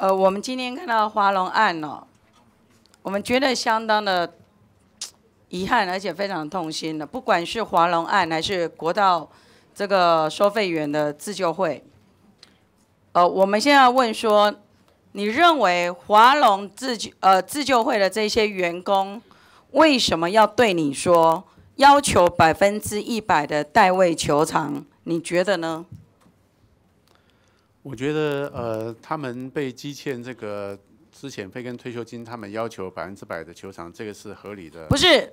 呃，我们今天看到华龙案呢，我们觉得相当的遗憾，而且非常痛心的。不管是华龙案，还是国道这个收费员的自救会，呃，我们现在问说，你认为华龙自救呃自救会的这些员工为什么要对你说要求百分之一百的代位求偿？你觉得呢？我觉得，呃，他们被积欠这个资遣费跟退休金，他们要求百分之百的球场，这个是合理的。不是，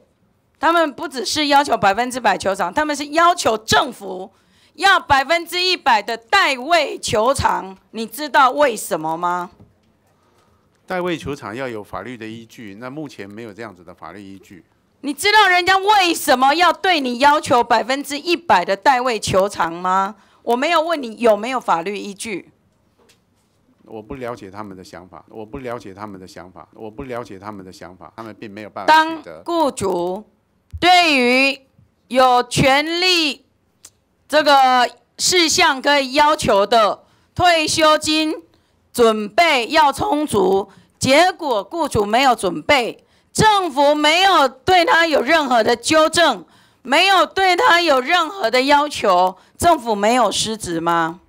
他们不只是要求百分之百球场，他们是要求政府要百分之一百的代位球场。你知道为什么吗？代位球场要有法律的依据，那目前没有这样子的法律依据。你知道人家为什么要对你要求百分之一百的代位球场吗？我没有问你有没有法律依据。我不了解他们的想法，我不了解他们的想法，我不了解他们的想法，他们并没有办法。当雇主对于有权利这个事项可以要求的退休金准备要充足，结果雇主没有准备，政府没有对他有任何的纠正。没有对他有任何的要求，政府没有失职吗？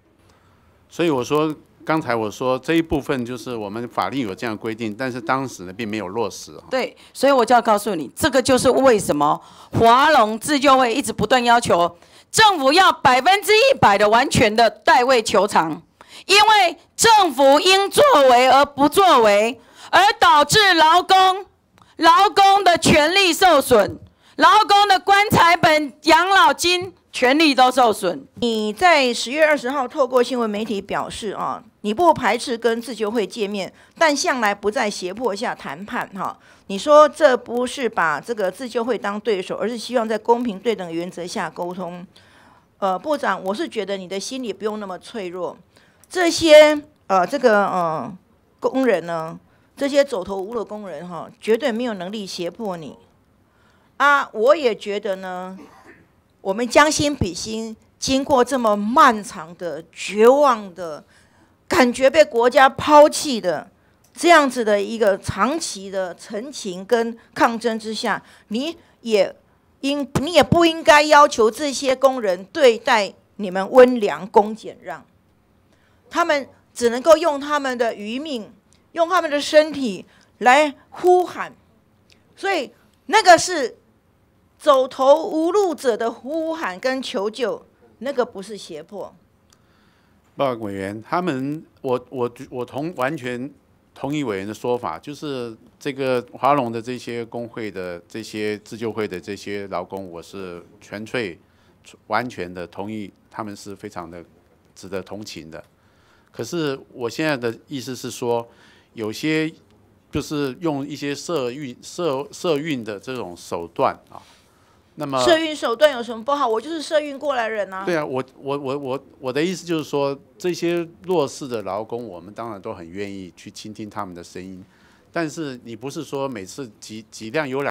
所以我说，刚才我说这一部分就是我们法律有这样规定，但是当时呢并没有落实。对，所以我就要告诉你，这个就是为什么华龙自救会一直不断要求政府要百分之一百的完全的代位求偿，因为政府因作为而不作为，而导致劳工劳工的权利受损。劳工的棺材本、养老金、权利都受损。你在十月二十号透过新闻媒体表示，啊，你不排斥跟自救会见面，但向来不在胁迫下谈判，哈。你说这不是把这个自救会当对手，而是希望在公平对等原则下沟通。呃，部长，我是觉得你的心理不用那么脆弱。这些呃，这个呃，工人呢，这些走投无路工人，哈，绝对没有能力胁迫你。啊，我也觉得呢。我们将心比心，经过这么漫长的、绝望的、感觉被国家抛弃的这样子的一个长期的陈情跟抗争之下，你也应，你也不应该要求这些工人对待你们温良恭俭让。他们只能够用他们的余命，用他们的身体来呼喊。所以那个是。走投无路者的呼喊跟求救，那个不是胁迫。报告委员，他们，我我我同完全同意委员的说法，就是这个华龙的这些工会的这些自救会的这些劳工，我是纯粹完全的同意，他们是非常的值得同情的。可是我现在的意思是说，有些就是用一些社运社社运的这种手段啊。那么，社运手段有什么不好？我就是社运过来人啊。对啊，我我我我我的意思就是说，这些弱势的劳工，我们当然都很愿意去倾听他们的声音，但是你不是说每次几几辆有两。